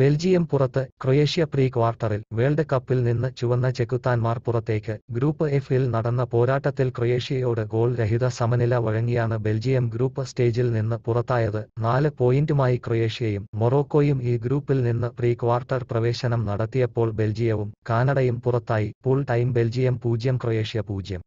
Belgium പുറത്ത് Croatia pre ക്വാർട്ടറിൽ world കപ്പിൽ നിന്ന് ചുവന്ന ചെക്കുത്താൻമാർ പുറത്തേക്ക് ഗ്രൂപ്പ് എഫിൽ നടന്ന പോരാട്ടത്തിൽ ക്രൊയേഷ്യയോട് ഗോൾ രഹിത സമനില വഴങ്ങിയാണ് ബെൽജിയം ഗ്രൂപ്പ് സ്റ്റേജിൽ നിന്ന് പുറത്തായത് നാല് പോയിന്റുമായി ക്രൊയേഷ്യയും മൊറോക്കോയും ഈ ഗ്രൂപ്പിൽ നിന്ന് പ്രീ ക്വാർട്ടർ പ്രവേശനം നടത്തിയപ്പോൾ ബെൽജിയവും കാനഡയും പുറത്തായി പൂൾ ടൈം ബെൽജിയം പൂജ്യം ക്രൊയേഷ്യ പൂജ്യം